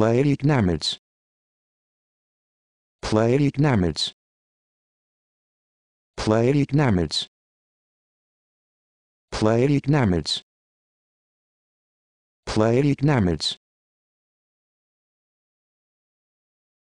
Plaik namids. Plaik namids. Plaik namids. Plaik namids. Plaik namids.